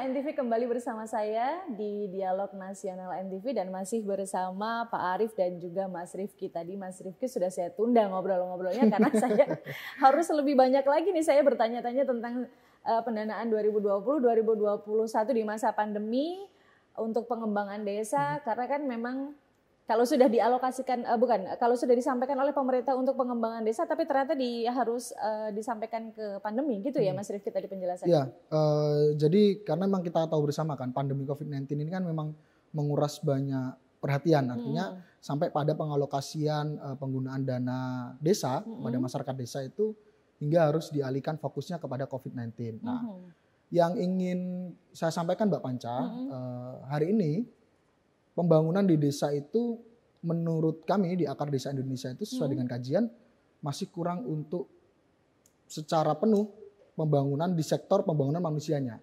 NTV kembali bersama saya di Dialog Nasional NTV dan masih bersama Pak Arief dan juga Mas Rifki. Tadi Mas Rifki sudah saya tunda ngobrol-ngobrolnya karena saya harus lebih banyak lagi nih saya bertanya-tanya tentang uh, pendanaan 2020-2021 di masa pandemi untuk pengembangan desa hmm. karena kan memang kalau sudah dialokasikan uh, bukan kalau sudah disampaikan oleh pemerintah untuk pengembangan desa tapi ternyata di harus uh, disampaikan ke pandemi gitu ya hmm. Mas Rifki tadi penjelasannya. Iya, uh, jadi karena memang kita tahu bersama kan pandemi Covid-19 ini kan memang menguras banyak perhatian hmm. artinya hmm. sampai pada pengalokasian uh, penggunaan dana desa hmm. pada masyarakat desa itu hingga harus dialihkan fokusnya kepada Covid-19. Nah, hmm. yang ingin saya sampaikan Mbak Panca hmm. uh, hari ini pembangunan di desa itu menurut kami di Akar Desa Indonesia itu sesuai hmm. dengan kajian masih kurang untuk secara penuh pembangunan di sektor pembangunan manusianya.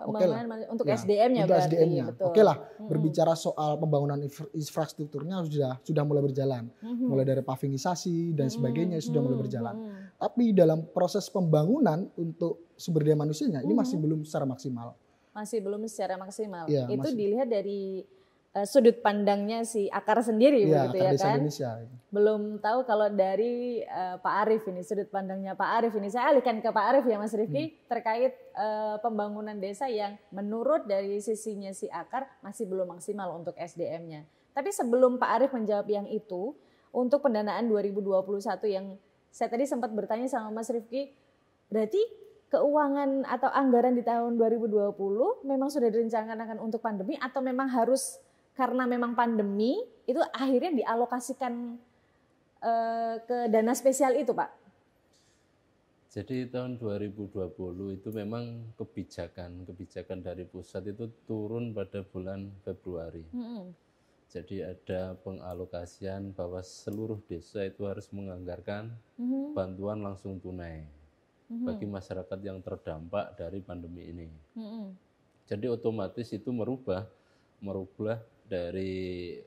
Oke okay lah. untuk ya, SDM-nya untuk SDM-nya. Oke okay lah, hmm. berbicara soal pembangunan infrastrukturnya sudah sudah mulai berjalan. Hmm. Mulai dari pavingisasi dan hmm. sebagainya hmm. sudah mulai hmm. berjalan. Hmm. Tapi dalam proses pembangunan untuk sumber daya manusianya hmm. ini masih hmm. belum secara maksimal. Masih belum secara maksimal. Ya, Itu masih. dilihat dari Eh, sudut pandangnya si akar sendiri iya, ya, begitu ya kan Indonesia. belum tahu kalau dari uh, Pak Arif ini sudut pandangnya Pak Arif ini saya alihkan ke Pak Arif ya Mas Rifki hmm. terkait uh, pembangunan desa yang menurut dari sisinya si akar masih belum maksimal untuk SDM-nya tapi sebelum Pak Arif menjawab yang itu untuk pendanaan 2021 yang saya tadi sempat bertanya sama Mas Rifki berarti keuangan atau anggaran di tahun 2020 memang sudah direncanakan untuk pandemi atau memang harus karena memang pandemi itu akhirnya dialokasikan eh, ke dana spesial itu Pak? Jadi tahun 2020 itu memang kebijakan kebijakan dari pusat itu turun pada bulan Februari. Hmm. Jadi ada pengalokasian bahwa seluruh desa itu harus menganggarkan mm-hmm. bantuan langsung tunai mm-hmm. bagi masyarakat yang terdampak dari pandemi ini. Mm-hmm. Jadi otomatis itu merubah merubah dari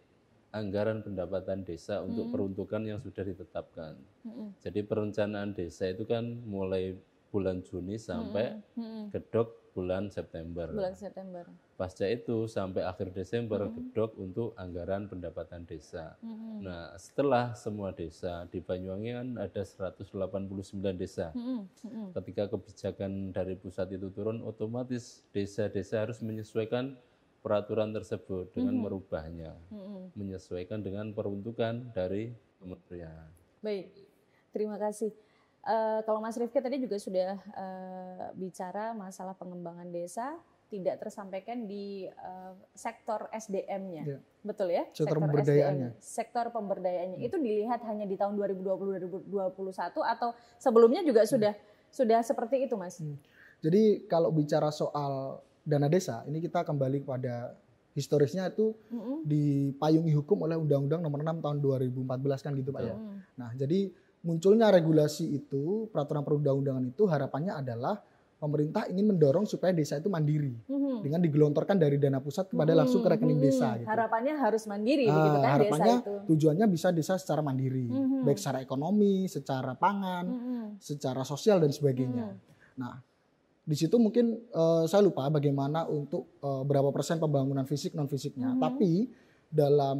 anggaran pendapatan desa untuk mm. peruntukan yang sudah ditetapkan. Hmm. Jadi perencanaan desa itu kan mulai bulan Juni sampai mm. Hmm. gedok bulan September. Bulan September. Pasca itu sampai akhir Desember hmm. gedok untuk anggaran pendapatan desa. Hmm. Nah, setelah semua desa di Banyuwangi kan ada 189 desa. Mm. Hmm. Ketika kebijakan dari pusat itu turun otomatis desa-desa harus menyesuaikan peraturan tersebut dengan hmm. merubahnya, hmm. menyesuaikan dengan peruntukan dari kementerian. Baik, terima kasih. Uh, kalau Mas Rifki tadi juga sudah uh, bicara masalah pengembangan desa tidak tersampaikan di uh, sektor SDM-nya, ya. betul ya? Sektor, sektor pemberdayaannya. SDM, sektor pemberdayaannya hmm. itu dilihat hanya di tahun 2020-2021 atau sebelumnya juga sudah hmm. sudah seperti itu, Mas. Hmm. Jadi kalau bicara soal dana desa ini kita kembali kepada historisnya itu mm -hmm. dipayungi hukum oleh Undang-Undang Nomor 6 Tahun 2014 kan gitu Pak mm. ya. Nah jadi munculnya regulasi itu peraturan perundang-undangan itu harapannya adalah pemerintah ingin mendorong supaya desa itu mandiri mm-hmm. dengan digelontorkan dari dana pusat kepada mm-hmm. langsung ke rekening mm-hmm. desa. Gitu. Harapannya harus mandiri, nah, begitu kan? Harapannya desa itu. tujuannya bisa desa secara mandiri, mm-hmm. baik secara ekonomi, secara pangan, mm-hmm. secara sosial dan sebagainya. Mm-hmm. Nah di situ mungkin uh, saya lupa bagaimana untuk uh, berapa persen pembangunan fisik non fisiknya. -hmm. Tapi dalam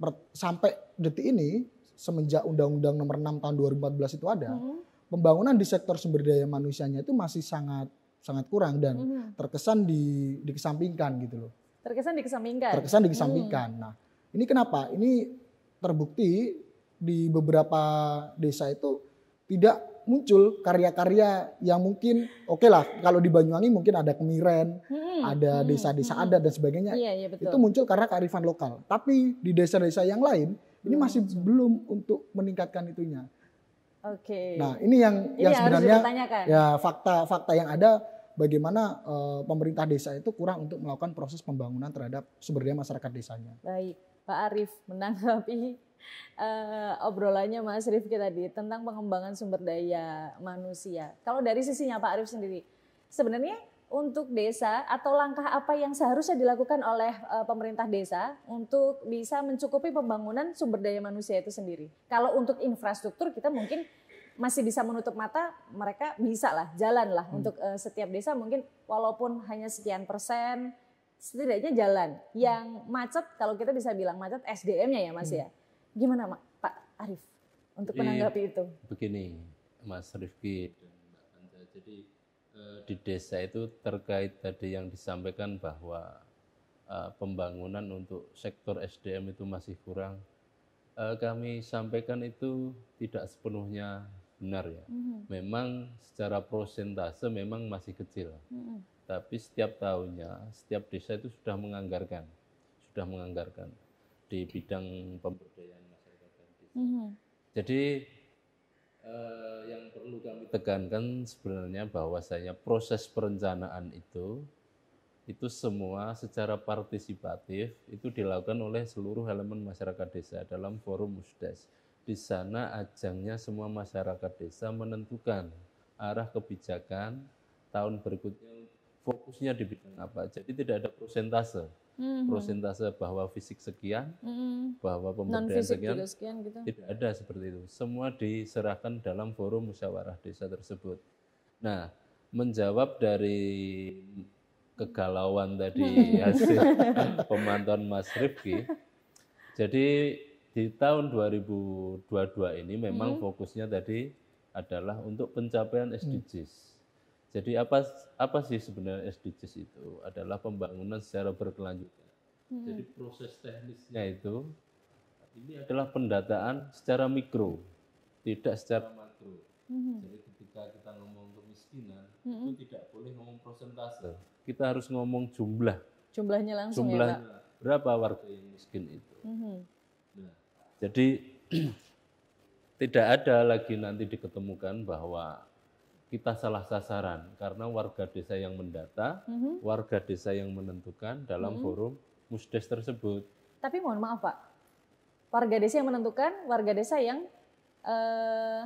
per, sampai detik ini semenjak Undang-Undang Nomor 6 Tahun 2014 itu ada, -hmm. pembangunan di sektor sumber daya manusianya itu masih sangat sangat kurang dan -hmm. terkesan di dikesampingkan gitu loh. Terkesan dikesampingkan. Terkesan dikesampingkan. Mm. Nah, ini kenapa? Ini terbukti di beberapa desa itu tidak muncul karya-karya yang mungkin oke okay lah kalau di Banyuwangi mungkin ada kemiren, hmm, ada hmm, desa-desa hmm, adat dan sebagainya. Iya, iya, Itu muncul karena kearifan lokal. Tapi di desa-desa yang lain hmm. ini masih belum untuk meningkatkan itunya. Oke. Okay. Nah, ini yang ini yang sebenarnya ya fakta-fakta yang ada bagaimana uh, pemerintah desa itu kurang untuk melakukan proses pembangunan terhadap sumber daya masyarakat desanya. Baik, Pak Arif menanggapi uh, obrolannya Mas Rifki tadi tentang pengembangan sumber daya manusia. Kalau dari sisinya Pak Arif sendiri, sebenarnya untuk desa atau langkah apa yang seharusnya dilakukan oleh uh, pemerintah desa untuk bisa mencukupi pembangunan sumber daya manusia itu sendiri. Kalau untuk infrastruktur kita mungkin masih bisa menutup mata, mereka bisa lah, jalan lah hmm. untuk uh, setiap desa mungkin walaupun hanya sekian persen setidaknya jalan. Yang macet kalau kita bisa bilang macet SDM-nya ya Mas hmm. ya. Gimana Mak, Pak Arif untuk jadi, menanggapi itu? Begini, Mas Rifki dan Mbak Jadi eh, di desa itu terkait tadi yang disampaikan bahwa eh, pembangunan untuk sektor SDM itu masih kurang. Eh, kami sampaikan itu tidak sepenuhnya benar ya. Mm -hmm. Memang secara prosentase memang masih kecil. Mm -hmm. Tapi setiap tahunnya, setiap desa itu sudah menganggarkan. Sudah menganggarkan di bidang pemberdayaan masyarakat desa. Mm -hmm. Jadi eh, yang perlu kami tekankan sebenarnya bahwasanya proses perencanaan itu itu semua secara partisipatif itu dilakukan oleh seluruh elemen masyarakat desa dalam forum musdes. Di sana ajangnya semua masyarakat desa menentukan arah kebijakan tahun berikutnya fokusnya di bidang apa. Jadi tidak ada prosentase hmm prosentase bahwa fisik sekian, mm-hmm. bahwa pemberdayaan sekian, sekian gitu. tidak ada seperti itu. Semua diserahkan dalam forum musyawarah desa tersebut. Nah, menjawab dari kegalauan tadi hmm. hasil pemantauan Mas Rifki. Jadi di tahun 2022 ini memang hmm. fokusnya tadi adalah untuk pencapaian SDGs. Jadi apa apa sih sebenarnya SDGs itu adalah pembangunan secara berkelanjutan. Hmm. Jadi proses teknisnya ya itu ini adalah pendataan secara mikro, tidak secara makro. Hmm. Jadi ketika kita ngomong kemiskinan hmm. itu tidak boleh ngomong persentase. Kita harus ngomong jumlah. Jumlahnya langsung ya, jumlah ya, Pak? berapa warga yang miskin itu. Hmm. Nah, jadi tidak ada lagi nanti diketemukan bahwa kita salah sasaran karena warga desa yang mendata, mm -hmm. warga desa yang menentukan dalam mm -hmm. forum musdes tersebut. Tapi mohon maaf Pak, warga desa yang menentukan, warga desa yang uh,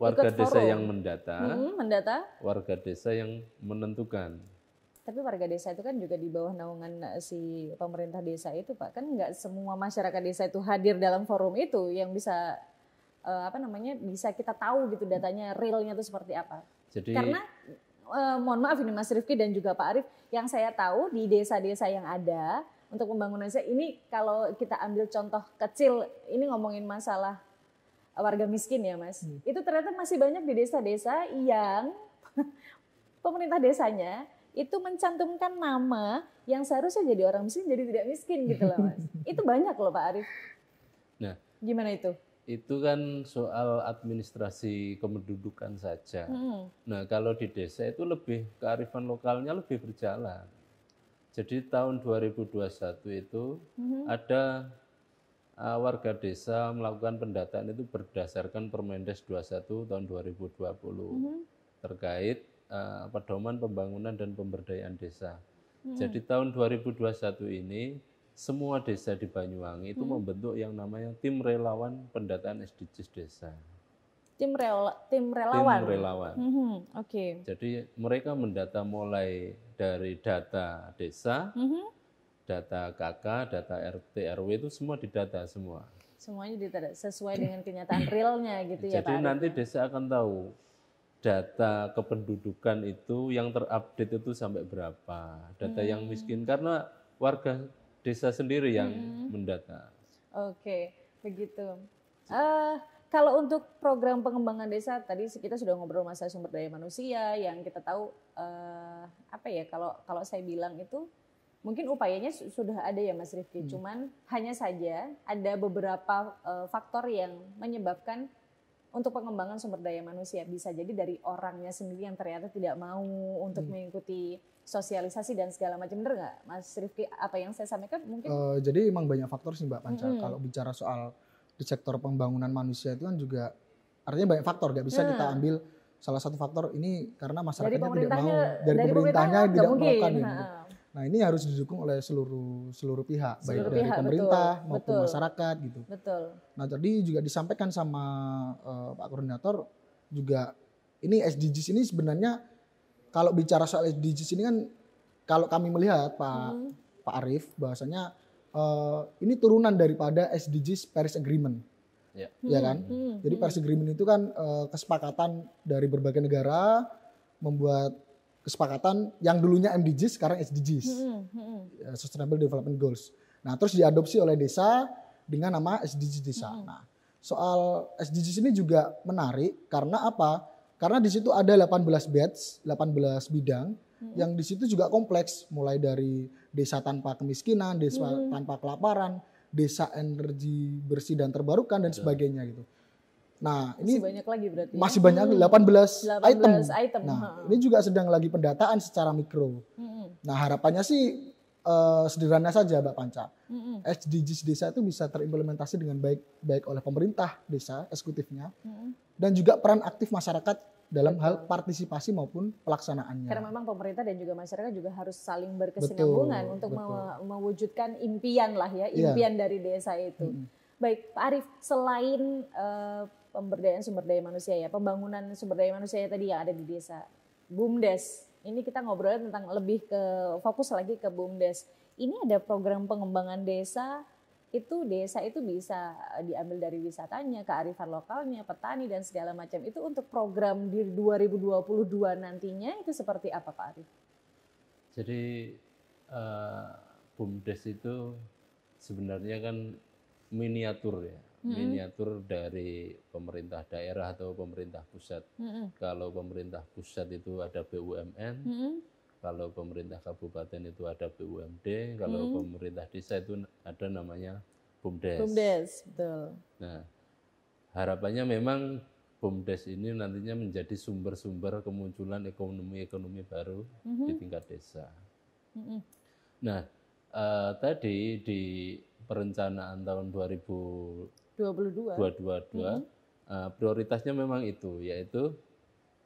warga ikut desa forum. yang mendata, mm -hmm, mendata, warga desa yang menentukan. Tapi warga desa itu kan juga di bawah naungan si pemerintah desa itu, Pak. Kan nggak semua masyarakat desa itu hadir dalam forum itu yang bisa uh, apa namanya bisa kita tahu gitu datanya realnya itu seperti apa. Jadi karena uh, mohon maaf ini Mas Rifki dan juga Pak Arif, yang saya tahu di desa-desa yang ada untuk pembangunan desa ini kalau kita ambil contoh kecil ini ngomongin masalah warga miskin ya Mas. Hmm. Itu ternyata masih banyak di desa-desa yang pemerintah desanya itu mencantumkan nama yang seharusnya jadi orang miskin jadi tidak miskin gitu loh Mas. itu banyak loh Pak Arif. Nah, gimana itu? itu kan soal administrasi kependudukan saja. Hmm. Nah, kalau di desa itu lebih kearifan lokalnya lebih berjalan. Jadi tahun 2021 itu hmm. ada uh, warga desa melakukan pendataan itu berdasarkan Permendes 21 tahun 2020 hmm. terkait uh, pedoman pembangunan dan pemberdayaan desa. Hmm. Jadi tahun 2021 ini semua desa di Banyuwangi itu hmm. membentuk yang namanya tim relawan pendataan SDGs desa. Tim rela tim relawan. Tim relawan. Hmm, Oke. Okay. Jadi mereka mendata mulai dari data desa, hmm. data KK, data RT RW itu semua didata semua. Semuanya didata sesuai dengan kenyataan realnya gitu ya Jadi nanti Arif. Ya? desa akan tahu data kependudukan itu yang terupdate itu sampai berapa, data hmm. yang miskin karena warga desa sendiri yang hmm. mendata. Oke, begitu. Uh, kalau untuk program pengembangan desa tadi kita sudah ngobrol masalah sumber daya manusia yang kita tahu uh, apa ya kalau kalau saya bilang itu mungkin upayanya sudah ada ya Mas Rifki. Hmm. Cuman hanya saja ada beberapa uh, faktor yang menyebabkan untuk pengembangan sumber daya manusia bisa jadi dari orangnya sendiri yang ternyata tidak mau untuk hmm. mengikuti sosialisasi dan segala macam bener nggak Mas Rifki apa yang saya sampaikan mungkin uh, jadi emang banyak faktor sih Mbak Panca hmm. kalau bicara soal di sektor pembangunan manusia itu kan juga artinya banyak faktor nggak bisa hmm. kita nah. ambil salah satu faktor ini karena masyarakatnya tidak mau dari, dari pemerintahnya, pemerintahnya tidak mungkin. melakukan gitu. Hmm. Nah ini harus didukung oleh seluruh seluruh pihak, seluruh baik pihak, dari pemerintah betul, maupun betul, masyarakat gitu. Betul. Nah tadi juga disampaikan sama uh, Pak Koordinator juga ini SDGs ini sebenarnya kalau bicara soal SDGs ini kan kalau kami melihat Pak hmm. Pak Arif bahasanya uh, ini turunan daripada SDGs Paris Agreement. Ya, hmm, ya kan? Hmm, hmm Jadi hmm. Paris Agreement itu kan uh, kesepakatan dari berbagai negara membuat kesepakatan yang dulunya MDGs sekarang SDGs hmm, hmm. Sustainable Development Goals. Nah terus diadopsi oleh desa dengan nama SDGs desa. Hmm. Nah soal SDGs ini juga menarik karena apa? Karena di situ ada 18 batch, 18 bidang hmm. yang di situ juga kompleks mulai dari desa tanpa kemiskinan, desa hmm. tanpa kelaparan, desa energi bersih dan terbarukan dan sebagainya gitu. Nah, ini masih banyak lagi berarti. Ya? Masih ya? banyak 18, 18 hmm. item. item. Nah, hmm. ini juga sedang lagi pendataan secara mikro. Hmm. Nah, harapannya sih uh, sederhana saja Mbak Panca. Hmm. SDGs desa itu bisa terimplementasi dengan baik baik oleh pemerintah desa eksekutifnya hmm. dan juga peran aktif masyarakat dalam Betul. hal partisipasi maupun pelaksanaannya. Karena memang pemerintah dan juga masyarakat juga harus saling berkesinambungan Betul. untuk Betul. mewujudkan impian lah ya, iya. impian yeah. dari desa itu. Hmm. Baik, Pak Arief, selain uh, pemberdayaan sumber daya manusia ya, pembangunan sumber daya manusia tadi yang ada di desa. BUMDes. Ini kita ngobrol tentang lebih ke fokus lagi ke BUMDes. Ini ada program pengembangan desa itu desa itu bisa eh, diambil dari wisatanya, kearifan lokalnya, petani dan segala macam. Itu untuk program di 2022 nantinya itu seperti apa Pak Arif? Jadi uh, BUMDes itu sebenarnya kan miniatur ya hmm. miniatur dari pemerintah daerah atau pemerintah pusat. Hmm. Kalau pemerintah pusat itu ada BUMN, hmm. kalau pemerintah kabupaten itu ada BUMD, kalau hmm. pemerintah desa itu ada namanya BUMDes. BUMDes, betul. Nah, harapannya memang BUMDes ini nantinya menjadi sumber-sumber kemunculan ekonomi-ekonomi baru hmm di tingkat desa. hmm Nah, uh, tadi di perencanaan tahun 22 222 mm -hmm. uh, prioritasnya memang itu yaitu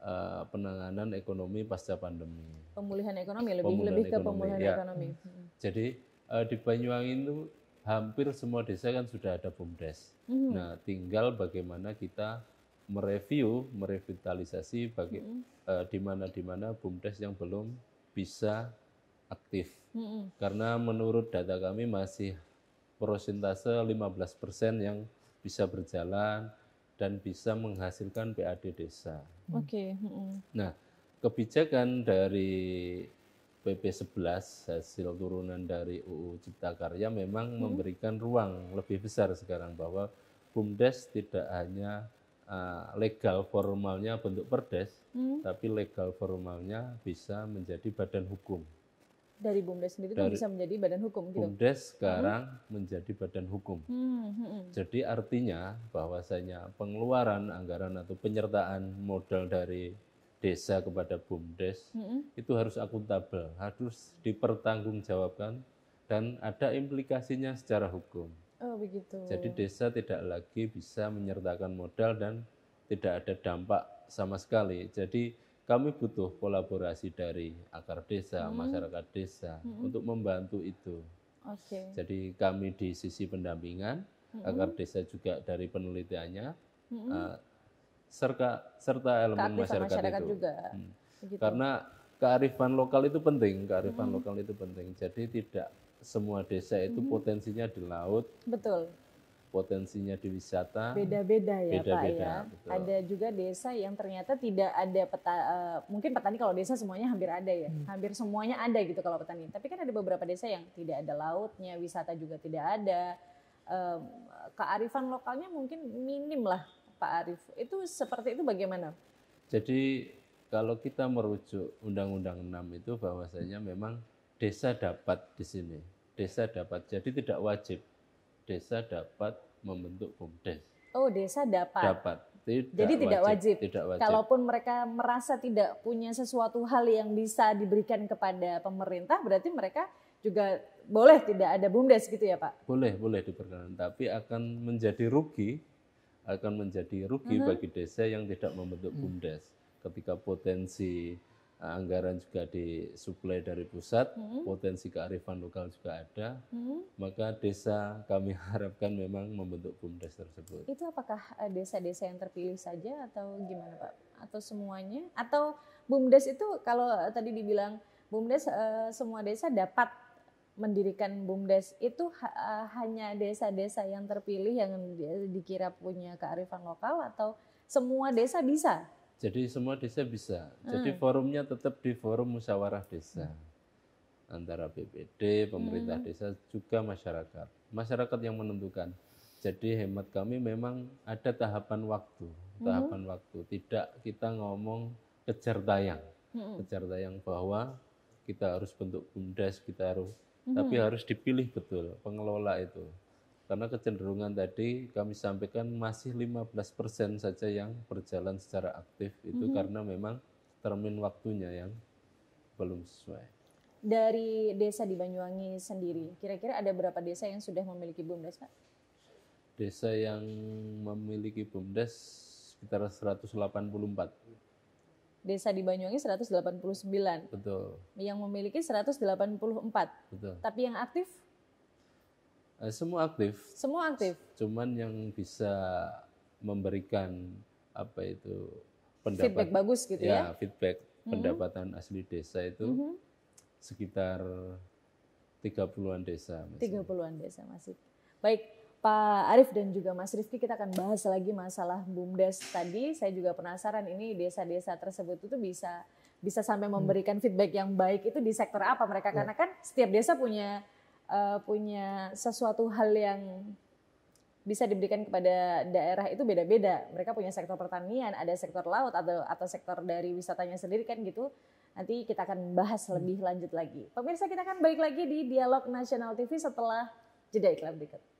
uh, penanganan ekonomi pasca pandemi pemulihan ekonomi lebih pemulihan lebih ke ekonomi. pemulihan ya. ekonomi hmm. jadi uh, di Banyuwangi itu hampir semua desa kan sudah ada bumdes mm -hmm. nah tinggal bagaimana kita mereview merevitalisasi bagi mm -hmm. uh, di mana di mana bumdes yang belum bisa aktif mm -hmm. karena menurut data kami masih prosentase 15% yang bisa berjalan dan bisa menghasilkan PAD desa. Hmm. Oke. Okay. Hmm. Nah, kebijakan dari PP 11 hasil turunan dari UU Cipta Karya memang hmm. memberikan ruang lebih besar sekarang bahwa BUMDes tidak hanya uh, legal formalnya bentuk perdes, hmm. tapi legal formalnya bisa menjadi badan hukum dari BUMDes sendiri dari, itu bisa menjadi badan hukum gitu. BUMDes hmm. sekarang hmm. menjadi badan hukum. Hmm, hmm, hmm. Jadi artinya bahwasanya pengeluaran anggaran atau penyertaan modal dari desa kepada BUMDes hmm. itu harus akuntabel, harus dipertanggungjawabkan dan ada implikasinya secara hukum. Oh, begitu. Jadi desa tidak lagi bisa menyertakan modal dan tidak ada dampak sama sekali. Jadi kami butuh kolaborasi dari akar desa, hmm. masyarakat desa hmm. untuk membantu itu. Okay. Jadi kami di sisi pendampingan, hmm. akar desa juga dari penelitiannya, hmm. uh, eh, serta serta elemen masyarakat, masyarakat itu. Juga. Hmm. Karena kearifan lokal itu penting, kearifan hmm. lokal itu penting. Jadi tidak semua desa itu hmm. potensinya di laut. Betul potensinya di wisata beda-beda ya beda -beda, Pak ya. Betul. Ada juga desa yang ternyata tidak ada peta uh, mungkin petani kalau desa semuanya hampir ada ya. Hmm. Hampir semuanya ada gitu kalau petani. Tapi kan ada beberapa desa yang tidak ada lautnya, wisata juga tidak ada. Um, kearifan lokalnya mungkin minim lah Pak Arif. Itu seperti itu bagaimana? Jadi kalau kita merujuk Undang-Undang 6 itu bahwasanya memang desa dapat di sini. Desa dapat. Jadi tidak wajib desa dapat membentuk bumdes. Oh, desa dapat. Dapat. Tidak Jadi tidak wajib. wajib. Tidak wajib. Kalaupun mereka merasa tidak punya sesuatu hal yang bisa diberikan kepada pemerintah, berarti mereka juga boleh tidak ada bumdes gitu ya, Pak? Boleh, boleh diperkenankan, tapi akan menjadi rugi akan menjadi rugi uh mm-hmm. -huh. bagi desa yang tidak membentuk mm. bumdes ketika potensi anggaran juga disuplai dari pusat, hmm. potensi kearifan lokal juga ada, hmm. maka desa kami harapkan memang membentuk bumdes tersebut. Itu apakah eh, desa-desa yang terpilih saja atau gimana Pak? Atau semuanya? Atau bumdes itu kalau eh, tadi dibilang bumdes eh, semua desa dapat mendirikan bumdes itu hanya desa-desa yang terpilih yang dikira punya kearifan lokal atau semua desa bisa jadi semua desa bisa. Jadi hmm. forumnya tetap di forum musyawarah desa hmm. antara BPD, pemerintah hmm. desa juga masyarakat. Masyarakat yang menentukan. Jadi hemat kami memang ada tahapan waktu, tahapan hmm. waktu. Tidak kita ngomong kejar tayang, hmm. kejar tayang bahwa kita harus bentuk bumdes, kita harus, hmm. tapi harus dipilih betul pengelola itu. Karena kecenderungan tadi kami sampaikan masih 15% saja yang berjalan secara aktif itu mm -hmm. karena memang termin waktunya yang belum sesuai dari desa di Banyuwangi sendiri, kira-kira ada berapa desa yang sudah memiliki BUMDes, Pak? Desa yang memiliki BUMDes sekitar 184. Desa di Banyuwangi 189. Betul. Yang memiliki 184. Betul. Tapi yang aktif Eh, semua aktif. Semua aktif. Cuman yang bisa memberikan apa itu pendapat feedback bagus gitu ya. ya? feedback mm-hmm. pendapatan asli desa itu hmm sekitar 30-an desa. Misalnya. 30-an desa masih. Baik, Pak Arief dan juga Mas Rifki kita akan bahas lagi masalah BUMDes tadi. Saya juga penasaran ini desa-desa tersebut itu bisa bisa sampai hmm. memberikan feedback yang baik itu di sektor apa mereka ya. karena kan setiap desa punya uh, punya sesuatu hal yang bisa diberikan kepada daerah itu beda-beda. Mereka punya sektor pertanian, ada sektor laut atau atau sektor dari wisatanya sendiri kan gitu. Nanti kita akan bahas lebih lanjut lagi. Pemirsa kita akan balik lagi di Dialog Nasional TV setelah jeda iklan berikut.